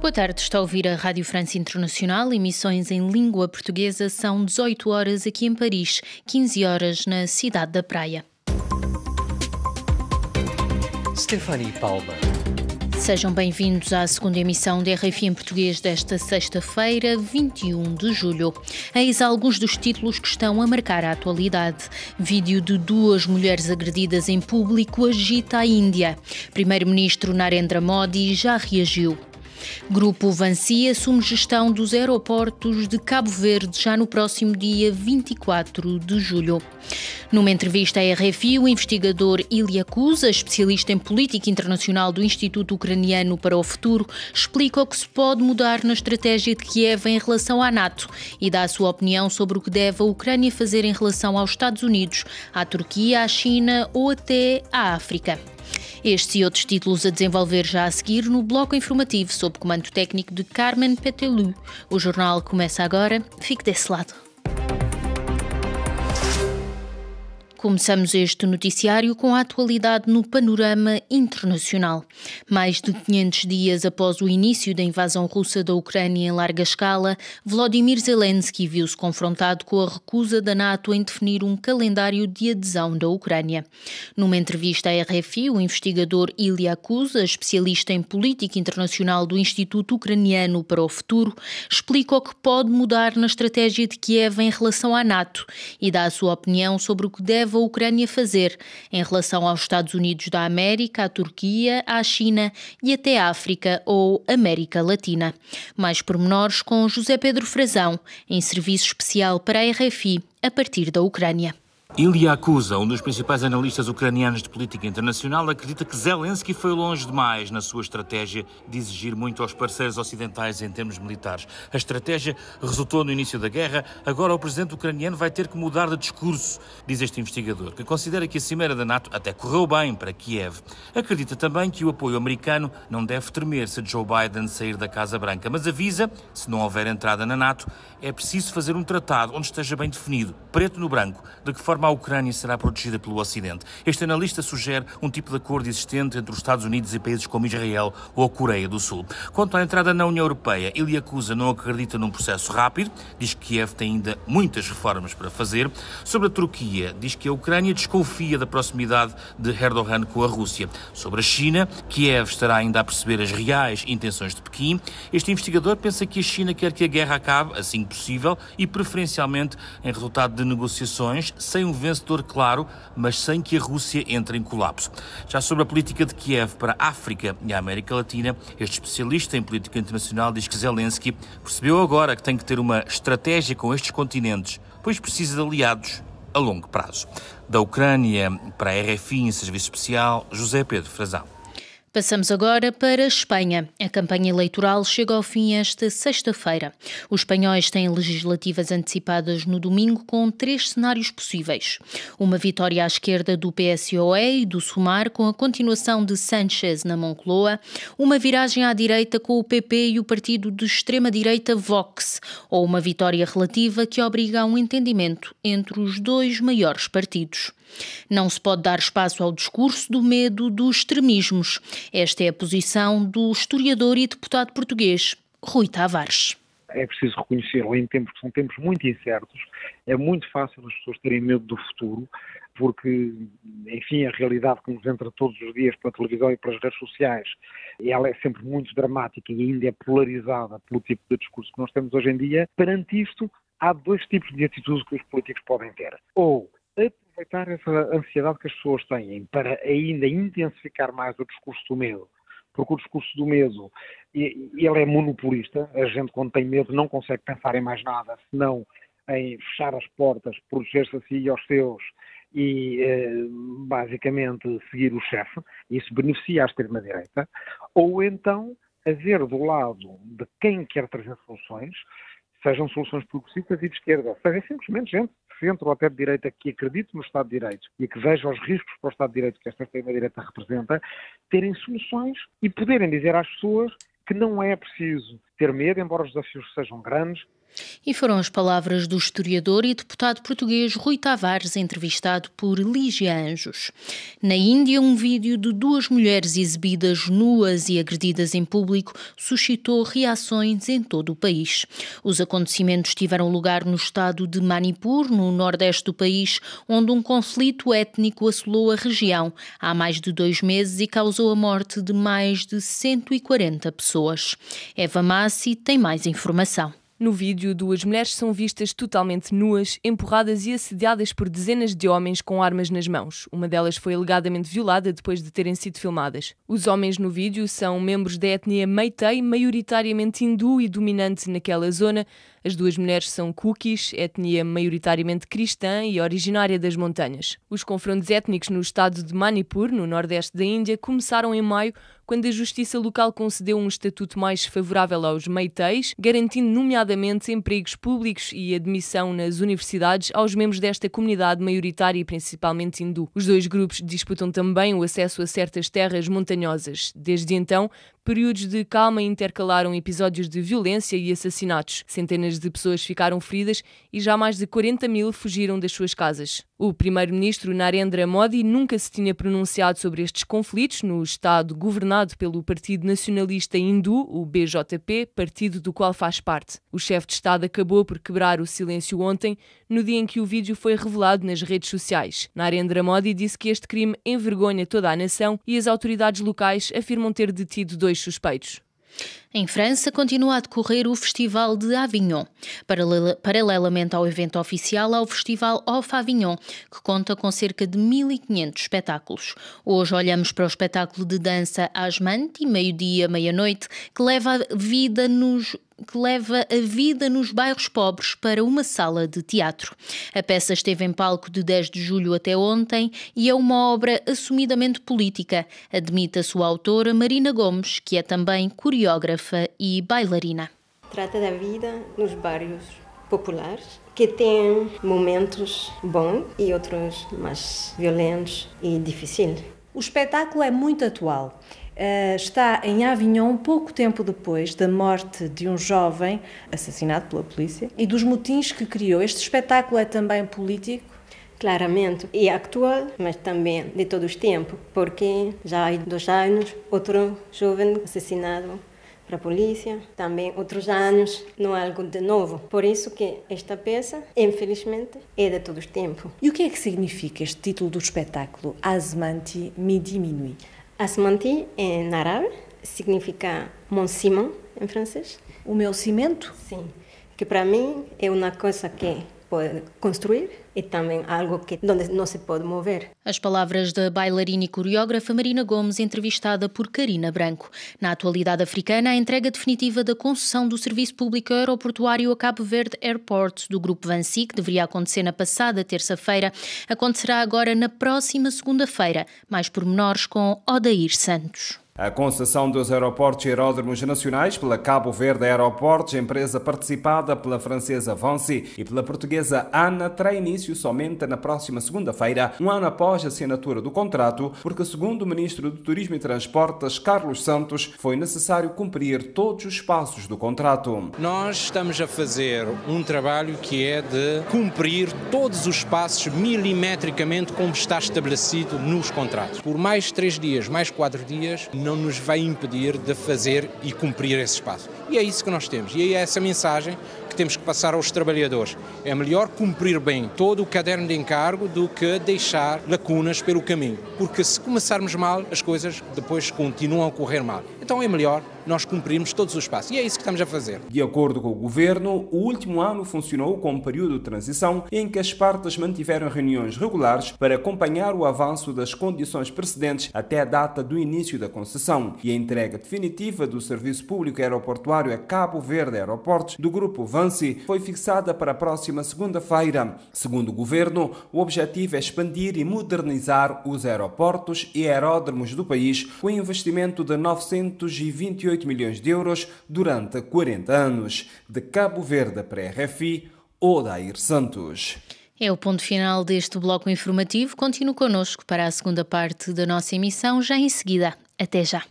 Boa tarde, está a ouvir a Rádio França Internacional. Emissões em língua portuguesa são 18 horas aqui em Paris, 15 horas na Cidade da Praia. Stephanie Palma. Sejam bem-vindos à segunda emissão da RFI em português desta sexta-feira, 21 de julho. Eis alguns dos títulos que estão a marcar a atualidade. Vídeo de duas mulheres agredidas em público agita a Índia. Primeiro-ministro Narendra Modi já reagiu. Grupo Vansi assume gestão dos aeroportos de Cabo Verde já no próximo dia 24 de julho. Numa entrevista à RFI, o investigador Ilya Kuza, especialista em política internacional do Instituto Ucraniano para o Futuro, explica o que se pode mudar na estratégia de Kiev em relação à NATO e dá a sua opinião sobre o que deve a Ucrânia fazer em relação aos Estados Unidos, à Turquia, à China ou até à África. Estes e outros títulos a desenvolver já a seguir no bloco informativo sob comando técnico de Carmen Petelu. O jornal começa agora. Fique desse lado. Começamos este noticiário com a atualidade no panorama internacional. Mais de 500 dias após o início da invasão russa da Ucrânia em larga escala, Vladimir Zelensky viu-se confrontado com a recusa da NATO em definir um calendário de adesão da Ucrânia. Numa entrevista à RFI, o investigador Ilya Kuza, especialista em política internacional do Instituto Ucraniano para o Futuro, explica o que pode mudar na estratégia de Kiev em relação à NATO e dá a sua opinião sobre o que deve deve a Ucrânia fazer em relação aos Estados Unidos da América, à Turquia, à China e até à África ou América Latina. Mais pormenores com José Pedro Frazão, em serviço especial para a RFI, a partir da Ucrânia. Ilya Kuza, um dos principais analistas ucranianos de política internacional, acredita que Zelensky foi longe demais na sua estratégia de exigir muito aos parceiros ocidentais em termos militares. A estratégia resultou no início da guerra, agora o presidente ucraniano vai ter que mudar de discurso, diz este investigador, que considera que a cimeira da NATO até correu bem para Kiev. Acredita também que o apoio americano não deve tremer se Joe Biden sair da Casa Branca, mas avisa, se não houver entrada na NATO, é preciso fazer um tratado onde esteja bem definido, preto no branco, de que forma forma a Ucrânia será protegida pelo Ocidente? Este analista sugere um tipo de acordo existente entre os Estados Unidos e países como Israel ou a Coreia do Sul. Quanto à entrada na União Europeia, ele acusa não acredita num processo rápido, diz que Kiev tem ainda muitas reformas para fazer. Sobre a Turquia, diz que a Ucrânia desconfia da proximidade de Erdogan com a Rússia. Sobre a China, Kiev estará ainda a perceber as reais intenções de Pequim. Este investigador pensa que a China quer que a guerra acabe assim que possível e preferencialmente em resultado de negociações sem um vencedor claro, mas sem que a Rússia entre em colapso. Já sobre a política de Kiev para a África e a América Latina, este especialista em política internacional diz que Zelensky percebeu agora que tem que ter uma estratégia com estes continentes, pois precisa de aliados a longo prazo. Da Ucrânia para a RFI em serviço especial, José Pedro Frazão. Passamos agora para a Espanha. A campanha eleitoral chega ao fim esta sexta-feira. Os espanhóis têm legislativas antecipadas no domingo com três cenários possíveis. Uma vitória à esquerda do PSOE e do Sumar com a continuação de Sánchez na Moncloa, uma viragem à direita com o PP e o partido de extrema-direita Vox, ou uma vitória relativa que obriga a um entendimento entre os dois maiores partidos. Não se pode dar espaço ao discurso do medo dos extremismos. Esta é a posição do historiador e deputado português Rui Tavares é preciso reconhecê-lo em tempos que são tempos muito incertos. É muito fácil as pessoas terem medo do futuro, porque, enfim, a realidade que nos entra todos os dias pela televisão e pelas redes sociais, ela é sempre muito dramática e ainda é polarizada pelo tipo de discurso que nós temos hoje em dia. Perante isto, há dois tipos de atitudes que os políticos podem ter. Ou aproveitar essa ansiedade que as pessoas têm para ainda intensificar mais o discurso do medo. Porque o discurso do medo, ele é monopolista. A gente, quando tem medo, não consegue pensar em mais nada, senão em fechar as portas, proteger-se a si e aos seus e, eh, basicamente, seguir o chefe. Isso beneficia a extrema-direita. Ou então, haver do lado de quem quer trazer soluções, sejam soluções progressistas e de esquerda, sejam simplesmente gente centro ou até de direita que acredite no Estado de Direito e que veja os riscos para o Estado de Direito que esta extrema-direita representa, terem soluções e poderem dizer às pessoas que não é preciso ter medo, embora os desafios sejam grandes, e foram as palavras do historiador e deputado português Rui Tavares, entrevistado por Lígia Anjos. Na Índia, um vídeo de duas mulheres exibidas nuas e agredidas em público suscitou reações em todo o país. Os acontecimentos tiveram lugar no estado de Manipur, no nordeste do país, onde um conflito étnico assolou a região há mais de dois meses e causou a morte de mais de 140 pessoas. Eva Massi tem mais informação. No vídeo, duas mulheres são vistas totalmente nuas, empurradas e assediadas por dezenas de homens com armas nas mãos. Uma delas foi alegadamente violada depois de terem sido filmadas. Os homens no vídeo são membros da etnia Meitei, maioritariamente hindu e dominante naquela zona, as duas mulheres são cookies, etnia maioritariamente cristã e originária das montanhas. Os confrontos étnicos no estado de Manipur, no nordeste da Índia, começaram em maio, quando a justiça local concedeu um estatuto mais favorável aos meiteis, garantindo nomeadamente empregos públicos e admissão nas universidades aos membros desta comunidade maioritária e principalmente hindu. Os dois grupos disputam também o acesso a certas terras montanhosas. Desde então, períodos de calma intercalaram episódios de violência e assassinatos. Centenas de pessoas ficaram feridas e já mais de 40 mil fugiram das suas casas. O primeiro-ministro Narendra Modi nunca se tinha pronunciado sobre estes conflitos no Estado governado pelo Partido Nacionalista Hindu, o BJP, partido do qual faz parte. O chefe de Estado acabou por quebrar o silêncio ontem, no dia em que o vídeo foi revelado nas redes sociais. Narendra Modi disse que este crime envergonha toda a nação e as autoridades locais afirmam ter detido dois suspeitos. Em França, continua a decorrer o Festival de Avignon. Paralelamente ao evento oficial, há o Festival Off Avignon, que conta com cerca de 1.500 espetáculos. Hoje olhamos para o espetáculo de dança Asmante, meio-dia, meia-noite, que leva a vida nos que leva a vida nos bairros pobres para uma sala de teatro. A peça esteve em palco de 10 de julho até ontem e é uma obra assumidamente política, admite a sua autora Marina Gomes, que é também coreógrafa e bailarina. Trata da vida nos bairros populares que têm momentos bons e outros mais violentos e difíceis. O espetáculo é muito atual. Eh, está em Avignon pouco tempo depois da morte de um jovem assassinado pela polícia e dos motins que criou. Este espetáculo é também político. Claramente, e atual, mas também de todos os tempos, porque já há dois anos outro jovem assassinado para a polícia, também outros anos, não é algo de novo. Por isso que esta peça, infelizmente, é de todo o tempo. E o que é que significa este título do espetáculo, Asmanti me diminui? Asmanti, em é árabe, significa mon ciment, em francês. O meu cimento? Sim, que para mim é uma coisa que Pode construir e também algo que onde não se pode mover. As palavras da bailarina e coreógrafa Marina Gomes, entrevistada por Karina Branco. Na atualidade africana, a entrega definitiva da concessão do serviço público aeroportuário a Cabo Verde Airport do grupo Vansi, que deveria acontecer na passada terça-feira, acontecerá agora na próxima segunda-feira. Mais pormenores com Odair Santos. A concessão dos aeroportos e aeródromos nacionais pela Cabo Verde Aeroportos, empresa participada pela francesa Vinci e pela portuguesa ANA, terá início somente na próxima segunda-feira, um ano após a assinatura do contrato, porque, segundo o ministro do Turismo e Transportes, Carlos Santos, foi necessário cumprir todos os passos do contrato. Nós estamos a fazer um trabalho que é de cumprir todos os passos milimetricamente como está estabelecido nos contratos. Por mais três dias, mais quatro dias, não não nos vai impedir de fazer e cumprir esse espaço. E é isso que nós temos, e é essa mensagem que temos que passar aos trabalhadores. É melhor cumprir bem todo o caderno de encargo do que deixar lacunas pelo caminho, porque se começarmos mal, as coisas depois continuam a correr mal. Então é melhor nós cumprimos todos os passos. E é isso que estamos a fazer. De acordo com o governo, o último ano funcionou como período de transição em que as partes mantiveram reuniões regulares para acompanhar o avanço das condições precedentes até a data do início da concessão e a entrega definitiva do serviço público aeroportuário a Cabo Verde Aeroportos do grupo Vance foi fixada para a próxima segunda-feira. Segundo o governo, o objetivo é expandir e modernizar os aeroportos e aeródromos do país com investimento de 928 28 milhões de euros durante 40 anos, de Cabo Verde para a RFI, Odair Santos. É o ponto final deste bloco informativo. Continue connosco para a segunda parte da nossa emissão, já em seguida. Até já.